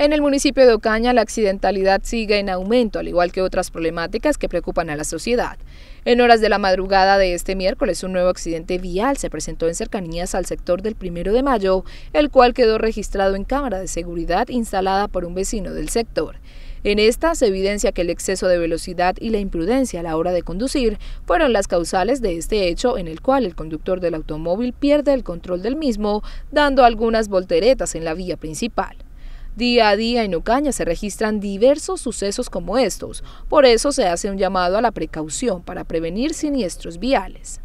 En el municipio de Ocaña la accidentalidad sigue en aumento, al igual que otras problemáticas que preocupan a la sociedad. En horas de la madrugada de este miércoles, un nuevo accidente vial se presentó en cercanías al sector del primero de mayo, el cual quedó registrado en cámara de seguridad instalada por un vecino del sector. En esta se evidencia que el exceso de velocidad y la imprudencia a la hora de conducir fueron las causales de este hecho en el cual el conductor del automóvil pierde el control del mismo, dando algunas volteretas en la vía principal. Día a día en Ocaña se registran diversos sucesos como estos, por eso se hace un llamado a la precaución para prevenir siniestros viales.